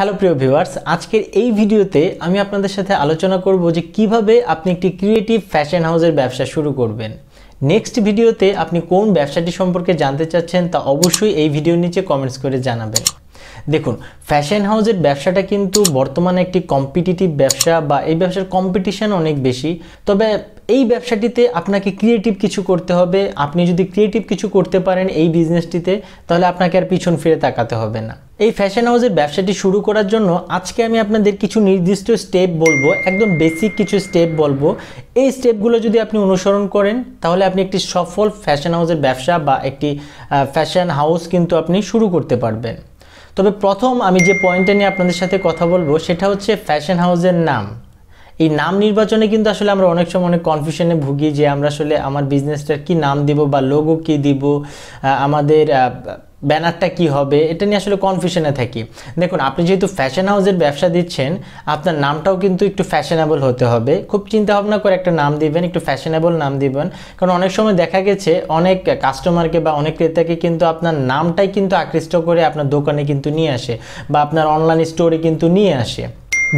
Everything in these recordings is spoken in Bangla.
হ্যালো প্রিয় ভিউয়ার্স আজকের এই ভিডিওতে আমি আপনাদের সাথে আলোচনা করব যে কিভাবে আপনি একটি ক্রিয়েটিভ ফ্যাশন হাউসের ব্যবসা শুরু করবেন নেক্সট ভিডিওতে আপনি কোন ব্যবসাটি সম্পর্কে জানতে চাচ্ছেন তা অবশ্যই এই ভিডিওর নিচে কমেন্টস করে জানাবেন দেখুন ফ্যাশন হাউজের ব্যবসাটা কিন্তু বর্তমানে একটি কম্পিটিটিভ ব্যবসা বা এই ব্যবসার কম্পিটিশান অনেক বেশি তবে এই ব্যবসাটিতে আপনাকে ক্রিয়েটিভ কিছু করতে হবে আপনি যদি ক্রিয়েটিভ কিছু করতে পারেন এই বিজনেসটিতে তাহলে আপনাকে আর পিছন ফিরে তাকাতে হবে না এই ফ্যাশন হাউজের ব্যবসাটি শুরু করার জন্য আজকে আমি আপনাদের কিছু নির্দিষ্ট স্টেপ বলবো একদম বেসিক কিছু স্টেপ বলবো এই স্টেপগুলো যদি আপনি অনুসরণ করেন তাহলে আপনি একটি সফল ফ্যাশন হাউসের ব্যবসা বা একটি ফ্যাশন হাউস কিন্তু আপনি শুরু করতে পারবেন তবে প্রথম আমি যে পয়েন্টটা নিয়ে আপনাদের সাথে কথা বলবো সেটা হচ্ছে ফ্যাশন হাউসের নাম এই নাম নির্বাচনে কিন্তু আসলে আমরা অনেক সময় অনেক কনফিউশনে ভুগি যে আমরা আসলে আমার বিজনেসটার কি নাম দিব বা লোগো কি দিব আমাদের ব্যানারটা কি হবে এটা নিয়ে আসলে কনফিউশনে থাকি দেখুন আপনি যেহেতু ফ্যাশন হাউসের ব্যবসা দিচ্ছেন আপনার নামটাও কিন্তু একটু ফ্যাশনেবল হতে হবে খুব চিন্তা ভাবনা করে একটা নাম দিবেন একটু ফ্যাশনেবল নাম দিবেন কারণ অনেক সময় দেখা গেছে অনেক কাস্টমারকে বা অনেক ক্রেতাকে কিন্তু আপনার নামটাই কিন্তু আকৃষ্ট করে আপনার দোকানে কিন্তু নিয়ে আসে বা আপনার অনলাইন স্টোরে কিন্তু নিয়ে আসে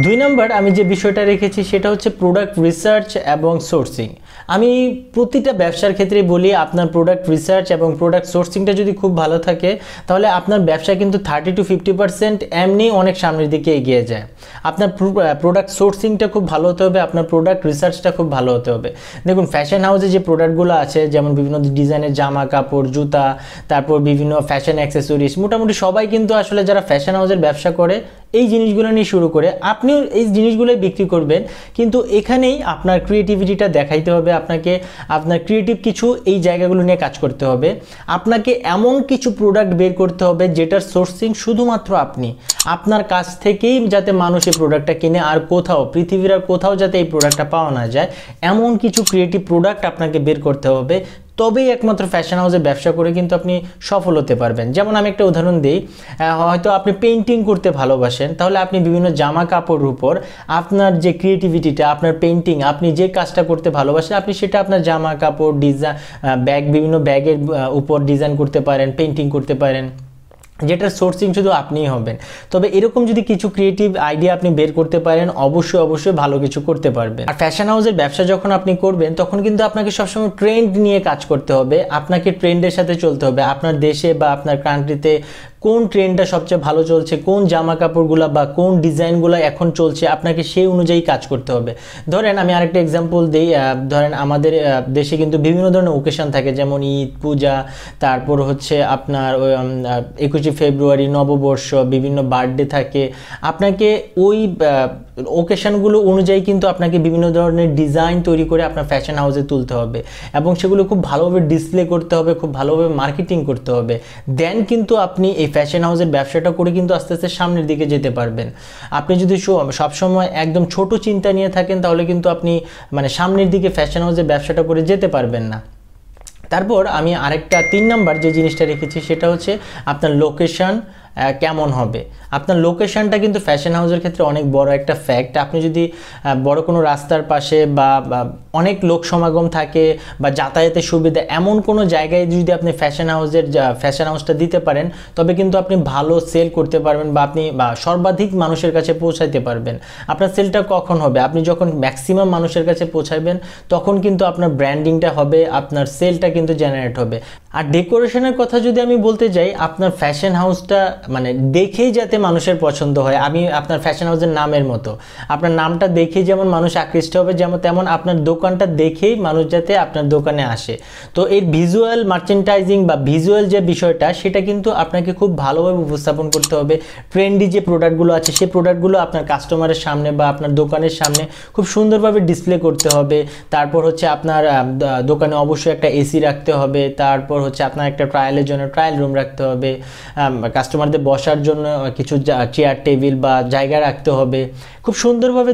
দুই নম্বর আমি যে বিষয়টা রেখেছি সেটা হচ্ছে প্রোডাক্ট রিসার্চ এবং সোর্সিং আমি প্রতিটা ব্যবসার ক্ষেত্রে বলি আপনার প্রোডাক্ট রিসার্চ এবং প্রোডাক্ট সোর্সিংটা যদি খুব ভালো থাকে তাহলে আপনার ব্যবসা কিন্তু থার্টি টু ফিফটি পার্সেন্ট এমনি অনেক সামনের দিকে এগিয়ে যায় আপনার প্রোডাক্ট সোর্সিংটা খুব ভালো হতে হবে আপনার প্রোডাক্ট রিসার্চটা খুব ভালো হতে হবে দেখুন ফ্যাশন হাউসে যে প্রোডাক্টগুলো আছে যেমন বিভিন্ন ডিজাইনের জামা কাপড় জুতা তারপর বিভিন্ন ফ্যাশন অ্যাক্সেসরিজ মোটামুটি সবাই কিন্তু আসলে যারা ফ্যাশন হাউসের ব্যবসা করে এই জিনিসগুলো নিয়ে শুরু করে আপনিও এই জিনিসগুলোই বিক্রি করবেন কিন্তু এখানেই আপনার ক্রিয়েটিভিটিটা দেখাইতে হবে হবে আপনাকে আপনার ক্রিয়েটিভ কিছু এই জায়গাগুলো নিয়ে কাজ করতে হবে আপনাকে এমন কিছু প্রোডাক্ট বের করতে হবে যেটার সোর্সিং শুধুমাত্র আপনি আপনার কাছ থেকেই যাতে মানুষ এই প্রোডাক্টটা কিনে আর কোথাও পৃথিবীর আর কোথাও যাতে এই প্রোডাক্টটা পাওয়া না যায় এমন কিছু ক্রিয়েটিভ প্রোডাক্ট আপনাকে বের করতে হবে তবেই একমাত্র ফ্যাশন হাউসে ব্যবসা করে কিন্তু আপনি সফল হতে পারবেন যেমন আমি একটা উদাহরণ দিই হয়তো আপনি পেন্টিং করতে ভালোবাসেন তাহলে আপনি বিভিন্ন জামা কাপড়ের উপর আপনার যে ক্রিয়েটিভিটিটা আপনার পেন্টিং আপনি যে কাজটা করতে ভালোবাসেন আপনি সেটা আপনার জামা কাপড় ডিজাইন ব্যাগ বিভিন্ন ব্যাগের উপর ডিজাইন করতে পারেন পেন্টিং করতে পারেন যেটার সোর্সিং শুধু আপনিই হবেন তবে এরকম যদি কিছু ক্রিয়েটিভ আইডিয়া আপনি বের করতে পারেন অবশ্যই অবশ্যই ভালো কিছু করতে পারবেন আর ফ্যাশন হাউসের ব্যবসা যখন আপনি করবেন তখন কিন্তু আপনাকে সবসময় ট্রেন্ড নিয়ে কাজ করতে হবে আপনাকে ট্রেন্ডের সাথে চলতে হবে আপনার দেশে বা আপনার কান্ট্রিতে কোন ট্রেন্ডটা সবচেয়ে ভালো চলছে কোন জামা কাপড়গুলো বা কোন ডিজাইনগুলো এখন চলছে আপনাকে সেই অনুযায়ী কাজ করতে হবে ধরেন আমি আরেকটা এক্সাম্পল দিই ধরেন আমাদের দেশে কিন্তু বিভিন্ন ধরনের ওকেশন থাকে যেমন ঈদ পূজা তারপর হচ্ছে আপনার একুশে ফেব্রুয়ারি নববর্ষ বিভিন্ন বার্থডে থাকে আপনাকে ওই ওকেশনগুলো অনুযায়ী কিন্তু আপনাকে বিভিন্ন ধরনের ডিজাইন তৈরি করে আপনার ফ্যাশন হাউসে তুলতে হবে এবং সেগুলো খুব ভালোভাবে ডিসপ্লে করতে হবে খুব ভালোভাবে মার্কেটিং করতে হবে দেন কিন্তু আপনি এই ফ্যাশন হাউসের ব্যবসাটা করে কিন্তু আস্তে আস্তে সামনের দিকে যেতে পারবেন আপনি যদি সবসময় একদম ছোট চিন্তা নিয়ে থাকেন তাহলে কিন্তু আপনি মানে সামনের দিকে ফ্যাশন হাউসের ব্যবসাটা করে যেতে পারবেন না তারপর আমি আরেকটা তিন নাম্বার যে জিনিসটা রেখেছি সেটা হচ্ছে আপনার লোকেশান কেমন হবে আপনার লোকেশানটা কিন্তু ফ্যাশন হাউসের ক্ষেত্রে অনেক বড় একটা ফ্যাক্ট আপনি যদি বড় কোনো রাস্তার পাশে বা অনেক লোক সমাগম থাকে বা যাতায়াতের সুবিধা এমন কোনো জায়গায় যদি আপনি ফ্যাশন হাউসের ফ্যাশন হাউসটা দিতে পারেন তবে কিন্তু আপনি ভালো সেল করতে পারবেন বা আপনি সর্বাধিক মানুষের কাছে পৌঁছাইতে পারবেন আপনার সেলটা কখন হবে আপনি যখন ম্যাক্সিমাম মানুষের কাছে পৌঁছাবেন তখন কিন্তু আপনার ব্র্যান্ডিংটা হবে আপনার সেলটা কিন্তু জেনারেট হবে আর ডেকোরেশনের কথা যদি আমি বলতে যাই আপনার ফ্যাশন হাউসটা মানে দেখেই যাতে মানুষের পছন্দ হয় আমি আপনার ফ্যাশন হাউসের নামের মতো আপনার নামটা দেখেই যেমন মানুষ আকৃষ্ট হবে যেমন তেমন আপনার দোকানটা দেখেই মানুষ যাতে আপনার দোকানে আসে তো এই ভিজুয়াল মার্চেন্টাইজিং বা ভিজুয়াল যে বিষয়টা সেটা কিন্তু আপনাকে খুব ভালোভাবে উপস্থাপন করতে হবে ট্রেন্ডি যে প্রোডাক্টগুলো আছে সেই প্রোডাক্টগুলো আপনার কাস্টমারের সামনে বা আপনার দোকানের সামনে খুব সুন্দরভাবে ডিসপ্লে করতে হবে তারপর হচ্ছে আপনার দোকানে অবশ্যই একটা এসি রাখতে হবে তারপর হচ্ছে আপনার একটা ট্রায়ালের জন্য ট্রায়াল রুম রাখতে হবে কাস্টমার আমাদের বসার জন্য কিছু চেয়ার টেবিল বা জায়গা রাখতে হবে খুব সুন্দরভাবে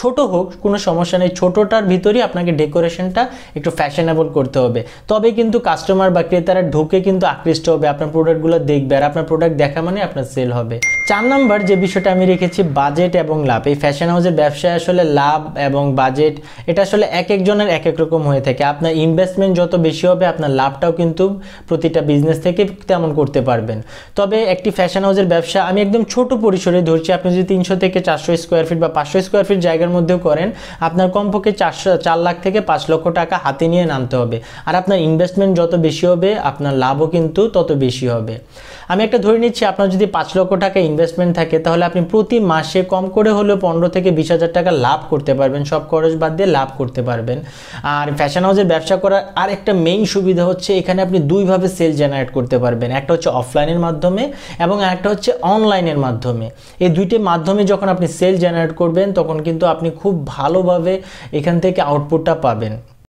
ছোট হোক কোনো সমস্যা নেই ছোটোটার ভিতরেই আপনাকে ডেকোরেশনটা একটু ফ্যাশনেবল করতে হবে তবে কিন্তু কাস্টমার বা ক্রেতারা ঢুকে কিন্তু আকৃষ্ট হবে আপনার প্রোডাক্টগুলো দেখবে আর আপনার প্রোডাক্ট দেখা মানে আপনার সেল হবে চার নাম্বার যে বিষয়টা আমি রেখেছি বাজেট এবং লাভ এই ফ্যাশন হাউসের ব্যবসায় আসলে লাভ এবং বাজেট এটা আসলে এক একজনের এক এক রকম হয়ে থাকে আপনার ইনভেস্টমেন্ট যত বেশি হবে আপনার লাভটাও কিন্তু প্রতিটা বিজনেস থেকে তেমন করতে পারবেন তবে একটি ফ্যাশন হাউসের ব্যবসা আমি একদম ছোট পরিসরে ধরছি আপনি যদি তিনশো থেকে চারশো স্কোয়ার ফিট বা পাঁচশো স্কোয়ার ফিট জায়গার মধ্যেও করেন আপনার কমপক্ষে চারশো চার লাখ থেকে পাঁচ লক্ষ টাকা হাতে নিয়ে নামতে হবে আর আপনার ইনভেস্টমেন্ট যত বেশি হবে আপনার লাভও কিন্তু তত বেশি হবে আমি একটা ধরে নিচ্ছি আপনার যদি পাঁচ লক্ষ টাকা ইনভেস্টমেন্ট থাকে তাহলে আপনি প্রতি মাসে কম করে হলেও পনেরো থেকে বিশ হাজার টাকা লাভ করতে পারবেন সব খরচ বাদ দিয়ে লাভ করতে পারবেন আর ফ্যাশন হাউসের ব্যবসা করার আর একটা মেইন সুবিধা হচ্ছে এখানে আপনি দুইভাবে সেল জেনারেট করতে পারবেন একটা হচ্ছে অফলাইনের মাধ্যমে এবং একটা হচ্ছে অনলাইনের মাধ্যমে এই দুইটি মাধ্যমে যখন আপনি সেল জেনারেট করবেন তখন কিন্তু আপনি খুব ভালোভাবে এখান থেকে আউটপুটটা পাবেন